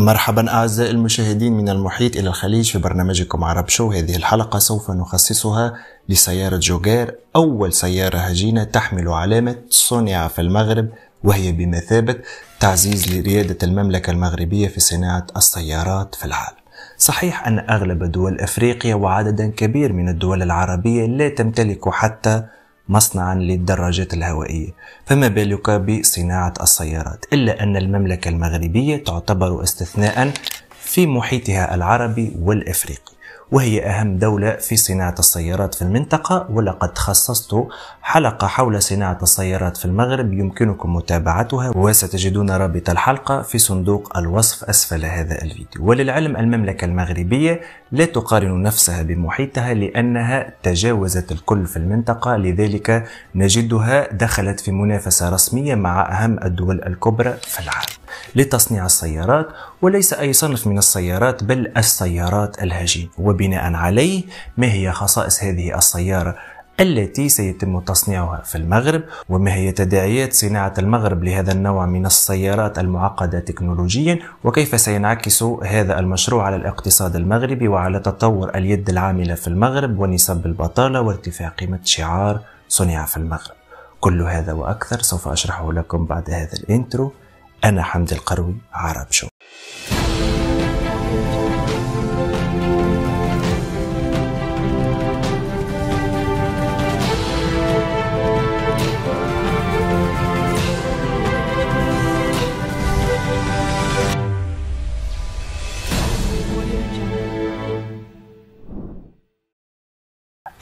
مرحبا أعزائي المشاهدين من المحيط إلى الخليج في برنامجكم عرب شو هذه الحلقة سوف نخصصها لسيارة جوجير أول سيارة هجينة تحمل علامة صنع في المغرب وهي بمثابة تعزيز لريادة المملكة المغربية في صناعة السيارات في العالم صحيح أن أغلب دول أفريقيا وعددا كبير من الدول العربية لا تمتلك حتى مصنعا للدراجات الهوائية فما بالك بصناعة السيارات إلا أن المملكة المغربية تعتبر استثناء في محيطها العربي والإفريقي وهي أهم دولة في صناعة السيارات في المنطقة ولقد خصصت حلقة حول صناعة السيارات في المغرب يمكنكم متابعتها وستجدون رابط الحلقة في صندوق الوصف أسفل هذا الفيديو وللعلم المملكة المغربية لا تقارن نفسها بمحيطها لأنها تجاوزت الكل في المنطقة لذلك نجدها دخلت في منافسة رسمية مع أهم الدول الكبرى في العالم لتصنيع السيارات وليس أي صنف من السيارات بل السيارات الهجين وبناء عليه ما هي خصائص هذه السيارة التي سيتم تصنيعها في المغرب وما هي تداعيات صناعة المغرب لهذا النوع من السيارات المعقدة تكنولوجيا وكيف سينعكس هذا المشروع على الاقتصاد المغربي وعلى تطور اليد العاملة في المغرب ونسب البطالة وارتفاع قيمة شعار صنع في المغرب كل هذا وأكثر سوف أشرحه لكم بعد هذا الانترو أنا حمد القروي عرب شو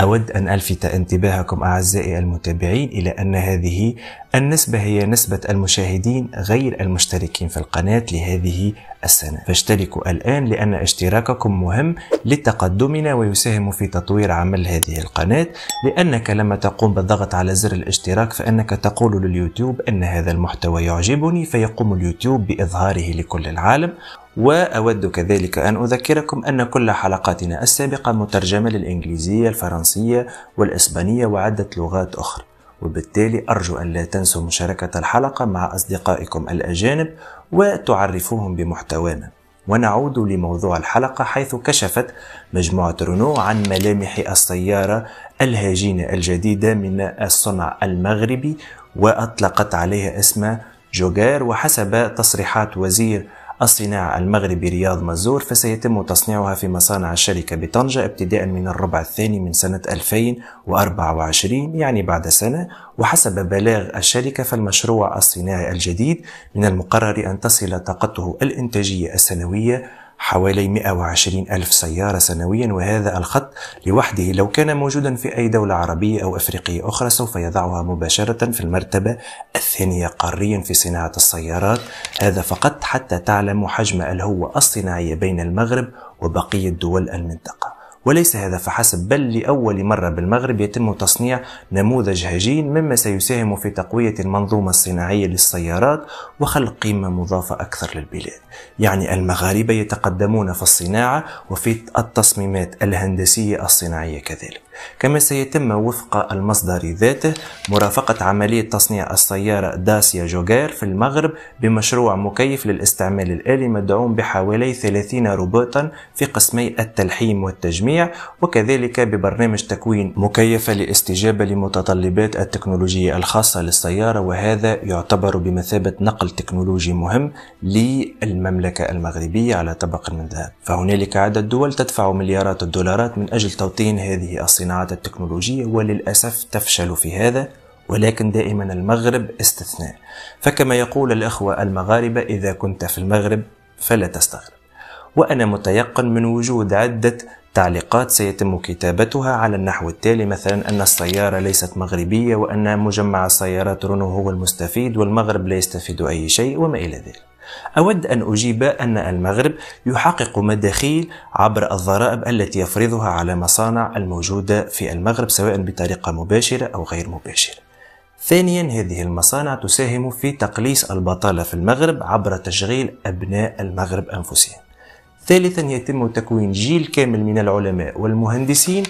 أود أن ألفت انتباهكم أعزائي المتابعين إلى أن هذه النسبة هي نسبة المشاهدين غير المشتركين في القناة لهذه السنة فاشتركوا الآن لأن اشتراككم مهم لتقدمنا ويساهم في تطوير عمل هذه القناة لأنك لما تقوم بالضغط على زر الاشتراك فإنك تقول لليوتيوب أن هذا المحتوى يعجبني فيقوم اليوتيوب بإظهاره لكل العالم وأود كذلك أن أذكركم أن كل حلقاتنا السابقة مترجمة للإنجليزية الفرنسية والإسبانية وعدة لغات أخرى وبالتالي أرجو أن لا تنسوا مشاركة الحلقة مع أصدقائكم الأجانب وتعرفوهم بمحتوانا ونعود لموضوع الحلقة حيث كشفت مجموعة رونو عن ملامح السيارة الهجينة الجديدة من الصنع المغربي وأطلقت عليها اسم جوجار وحسب تصريحات وزير الصناعة المغربي رياض مزور فسيتم تصنيعها في مصانع الشركة بطنجة ابتداء من الربع الثاني من سنة 2024 يعني بعد سنة وحسب بلاغ الشركة فالمشروع الصناعي الجديد من المقرر أن تصل طاقته الإنتاجية السنوية حوالي 120 ألف سيارة سنويا وهذا الخط لوحده لو كان موجودا في أي دولة عربية أو أفريقية أخرى سوف يضعها مباشرة في المرتبة الثانية قاريا في صناعة السيارات هذا فقط حتى تعلم حجم الهوة الصناعية بين المغرب وبقية دول المنطقة وليس هذا فحسب بل لأول مرة بالمغرب يتم تصنيع نموذج هجين مما سيساهم في تقوية المنظومة الصناعية للسيارات وخلق قيمة مضافة أكثر للبلاد يعني المغاربة يتقدمون في الصناعة وفي التصميمات الهندسية الصناعية كذلك كما سيتم وفق المصدر ذاته مرافقة عملية تصنيع السيارة داسيا جوغير في المغرب بمشروع مكيف للاستعمال الآلي مدعوم بحوالي 30 روبوتا في قسمي التلحيم والتجميع الجميع وكذلك ببرنامج تكوين مكيفة لاستجابة لمتطلبات التكنولوجيا الخاصة للسيارة وهذا يعتبر بمثابة نقل تكنولوجي مهم للمملكة المغربية على طبق من ذهب فهنالك عدد دول تدفع مليارات الدولارات من أجل توطين هذه الصناعات التكنولوجية وللأسف تفشل في هذا ولكن دائما المغرب استثناء فكما يقول الأخوة المغاربة إذا كنت في المغرب فلا تستغرب وأنا متيقن من وجود عدة تعليقات سيتم كتابتها على النحو التالي مثلا أن السيارة ليست مغربية وأن مجمع السيارات رونو هو المستفيد والمغرب لا يستفيد أي شيء وما إلى ذلك أود أن أجيب أن المغرب يحقق مداخيل عبر الضرائب التي يفرضها على مصانع الموجودة في المغرب سواء بطريقة مباشرة أو غير مباشرة. ثانيا هذه المصانع تساهم في تقليص البطالة في المغرب عبر تشغيل أبناء المغرب أنفسهم. ثالثا يتم تكوين جيل كامل من العلماء والمهندسين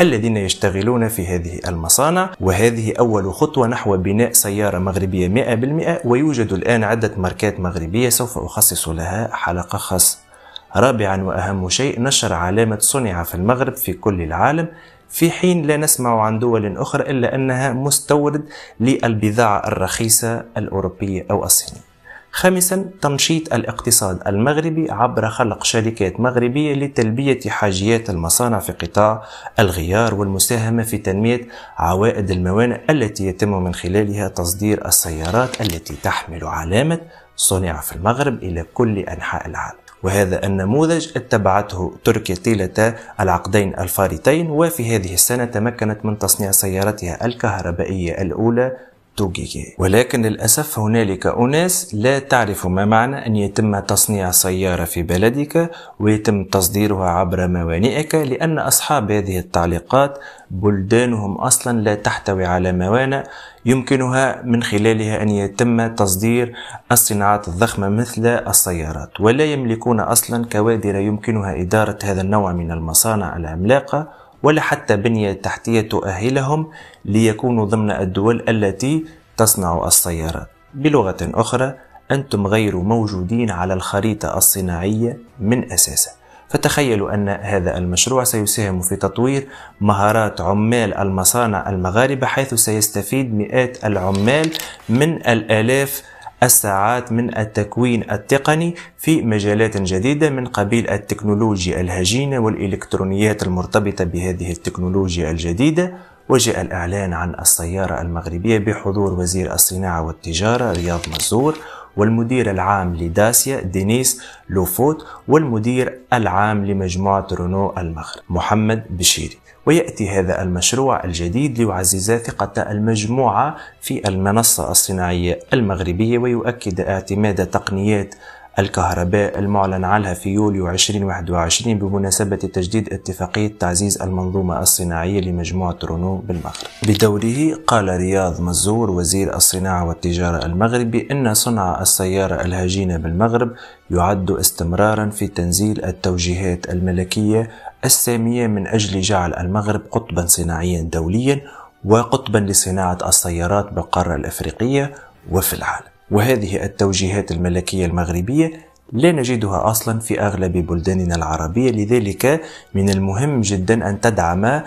الذين يشتغلون في هذه المصانع وهذه أول خطوة نحو بناء سيارة مغربية 100% ويوجد الآن عدة ماركات مغربية سوف أخصص لها حلقة خاصة رابعا وأهم شيء نشر علامة صنع في المغرب في كل العالم في حين لا نسمع عن دول أخرى إلا أنها مستورد للبضاعة الرخيصة الأوروبية أو الصينية خامسا تنشيط الاقتصاد المغربي عبر خلق شركات مغربية لتلبية حاجيات المصانع في قطاع الغيار والمساهمة في تنمية عوائد الموانئ التي يتم من خلالها تصدير السيارات التي تحمل علامة صنع في المغرب إلى كل أنحاء العالم وهذا النموذج اتبعته تركيا طيلة العقدين الفارتين وفي هذه السنة تمكنت من تصنيع سيارتها الكهربائية الأولى توغيغي ولكن للأسف هنالك أناس لا تعرف ما معنى أن يتم تصنيع سيارة في بلدك ويتم تصديرها عبر موانئك لأن أصحاب هذه التعليقات بلدانهم أصلا لا تحتوي على موانئ يمكنها من خلالها أن يتم تصدير الصناعات الضخمة مثل السيارات ولا يملكون أصلا كوادر يمكنها إدارة هذا النوع من المصانع العملاقة ولا حتى بنية تحتية تؤهلهم ليكونوا ضمن الدول التي تصنع السيارات بلغة أخرى أنتم غير موجودين على الخريطة الصناعية من أساسها فتخيلوا أن هذا المشروع سيساهم في تطوير مهارات عمال المصانع المغاربة حيث سيستفيد مئات العمال من الآلاف الساعات من التكوين التقني في مجالات جديدة من قبيل التكنولوجيا الهجينة والإلكترونيات المرتبطة بهذه التكنولوجيا الجديدة وجاء الإعلان عن السيارة المغربية بحضور وزير الصناعة والتجارة رياض منصور والمدير العام لداسيا دينيس لوفوت والمدير العام لمجموعة رونو المغرب محمد بشيري ويأتي هذا المشروع الجديد ليعزز ثقة المجموعة في المنصة الصناعية المغربية ويؤكد اعتماد تقنيات الكهرباء المعلن عنها في يوليو 2021 بمناسبة تجديد اتفاقية تعزيز المنظومة الصناعية لمجموعة رونو بالمغرب. بدوره قال رياض مزور وزير الصناعة والتجارة المغربي إن صنع السيارة الهجينة بالمغرب يعد استمرارا في تنزيل التوجيهات الملكية السامية من أجل جعل المغرب قطبا صناعيا دوليا وقطبا لصناعة السيارات بالقارة الأفريقية وفي العالم وهذه التوجيهات الملكية المغربية لا نجدها أصلا في أغلب بلداننا العربية لذلك من المهم جدا أن تدعم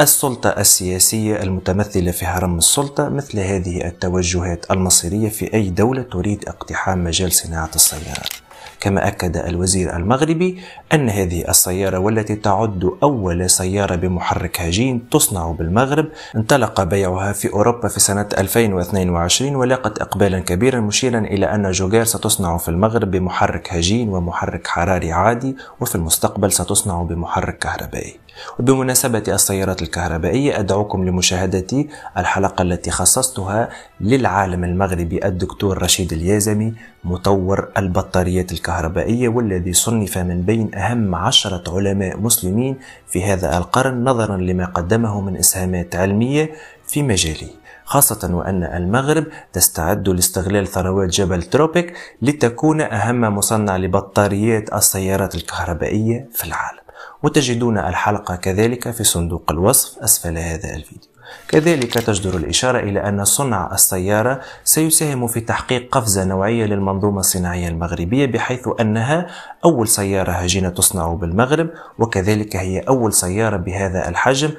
السلطة السياسية المتمثلة في هرم السلطة مثل هذه التوجهات المصيرية في أي دولة تريد اقتحام مجال صناعة السيارات كما أكد الوزير المغربي أن هذه السيارة والتي تعد أول سيارة بمحرك هجين تصنع بالمغرب انطلق بيعها في أوروبا في سنة 2022 ولاقت إقبالا كبيرا مشيرا إلى أن جوجير ستصنع في المغرب بمحرك هجين ومحرك حراري عادي وفي المستقبل ستصنع بمحرك كهربائي وبمناسبة السيارات الكهربائية أدعوكم لمشاهدة الحلقة التي خصصتها للعالم المغربي الدكتور رشيد اليازمي مطور البطاريات الكهربائية والذي صنف من بين أهم عشرة علماء مسلمين في هذا القرن نظرا لما قدمه من إسهامات علمية في مجاله خاصة وأن المغرب تستعد لاستغلال ثروات جبل تروبيك لتكون أهم مصنع لبطاريات السيارات الكهربائية في العالم وتجدون الحلقة كذلك في صندوق الوصف أسفل هذا الفيديو كذلك تجدر الإشارة إلى أن صنع السيارة سيساهم في تحقيق قفزة نوعية للمنظومة الصناعية المغربية بحيث أنها أول سيارة هجينة تصنع بالمغرب وكذلك هي أول سيارة بهذا الحجم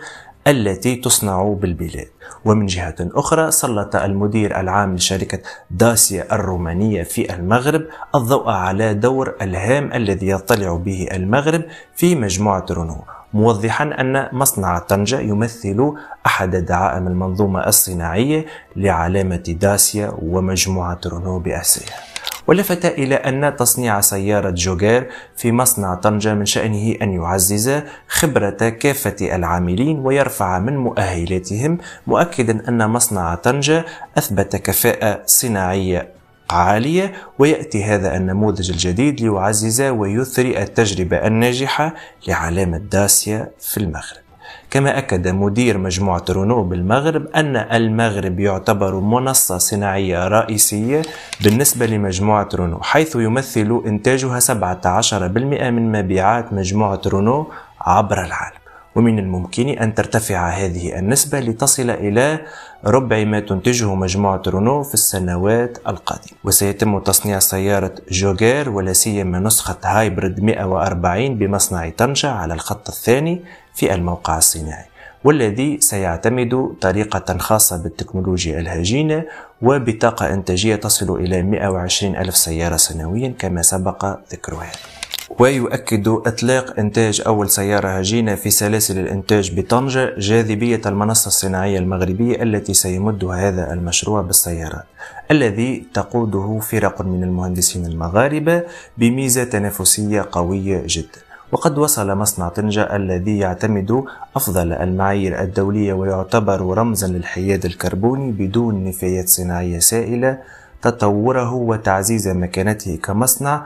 التي تصنع بالبلاد ومن جهة أخرى سلط المدير العام لشركة داسيا الرومانية في المغرب الضوء على دور الهام الذي يطلع به المغرب في مجموعة رونو موضحا أن مصنع طنجة يمثل أحد دعائم المنظومة الصناعية لعلامة داسيا ومجموعة رونو بأسرها ولفت إلى أن تصنيع سيارة جوغير في مصنع طنجة من شأنه أن يعزز خبرة كافة العاملين ويرفع من مؤهلاتهم مؤكدا أن مصنع طنجة أثبت كفاءة صناعية عالية ويأتي هذا النموذج الجديد ليعزز ويثري التجربة الناجحة لعلامة داسيا في المغرب كما أكد مدير مجموعة رونو بالمغرب أن المغرب يعتبر منصة صناعية رئيسية بالنسبة لمجموعة رونو حيث يمثل إنتاجها 17% من مبيعات مجموعة رونو عبر العالم ومن الممكن أن ترتفع هذه النسبة لتصل إلى ربع ما تنتجه مجموعة رونو في السنوات القادمة وسيتم تصنيع سيارة جوجير ولا سيما نسخة هايبرد 140 بمصنع طنجة على الخط الثاني في الموقع الصناعي والذي سيعتمد طريقة خاصة بالتكنولوجيا الهجينة وبطاقة إنتاجية تصل إلى 120 ألف سيارة سنويا كما سبق ذكرها ويؤكد إطلاق إنتاج أول سيارة هجينة في سلاسل الإنتاج بطنجة جاذبية المنصة الصناعية المغربية التي سيمدها هذا المشروع بالسيارات الذي تقوده فرق من المهندسين المغاربة بميزة تنافسية قوية جداً وقد وصل مصنع طنجة الذي يعتمد أفضل المعايير الدولية ويعتبر رمزا للحياد الكربوني بدون نفايات صناعية سائلة تطوره وتعزيز مكانته كمصنع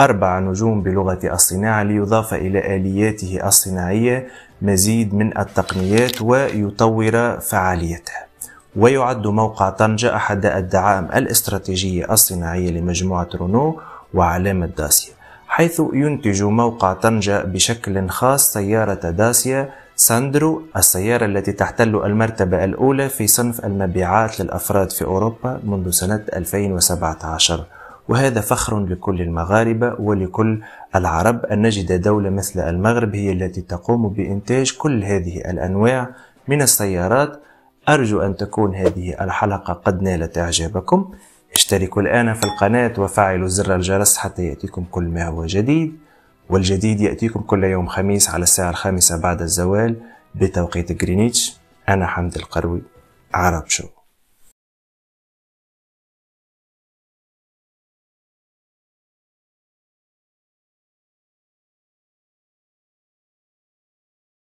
أربع نجوم بلغة الصناعة ليضاف إلى آلياته الصناعية مزيد من التقنيات ويطور فعاليته ويعد موقع طنجة أحد الدعائم الاستراتيجية الصناعية لمجموعة رونو وعلامة داسيا حيث ينتج موقع طنجة بشكل خاص سيارة داسيا ساندرو السيارة التي تحتل المرتبة الأولى في صنف المبيعات للأفراد في أوروبا منذ سنة 2017 وهذا فخر لكل المغاربة ولكل العرب أن نجد دولة مثل المغرب هي التي تقوم بإنتاج كل هذه الأنواع من السيارات أرجو أن تكون هذه الحلقة قد نالت إعجابكم اشتركوا الآن في القناة وفعلوا زر الجرس حتى يأتيكم كل ما هو جديد والجديد يأتيكم كل يوم خميس على الساعة الخامسة بعد الزوال بتوقيت غرينيتش أنا حمد القروي عرب شو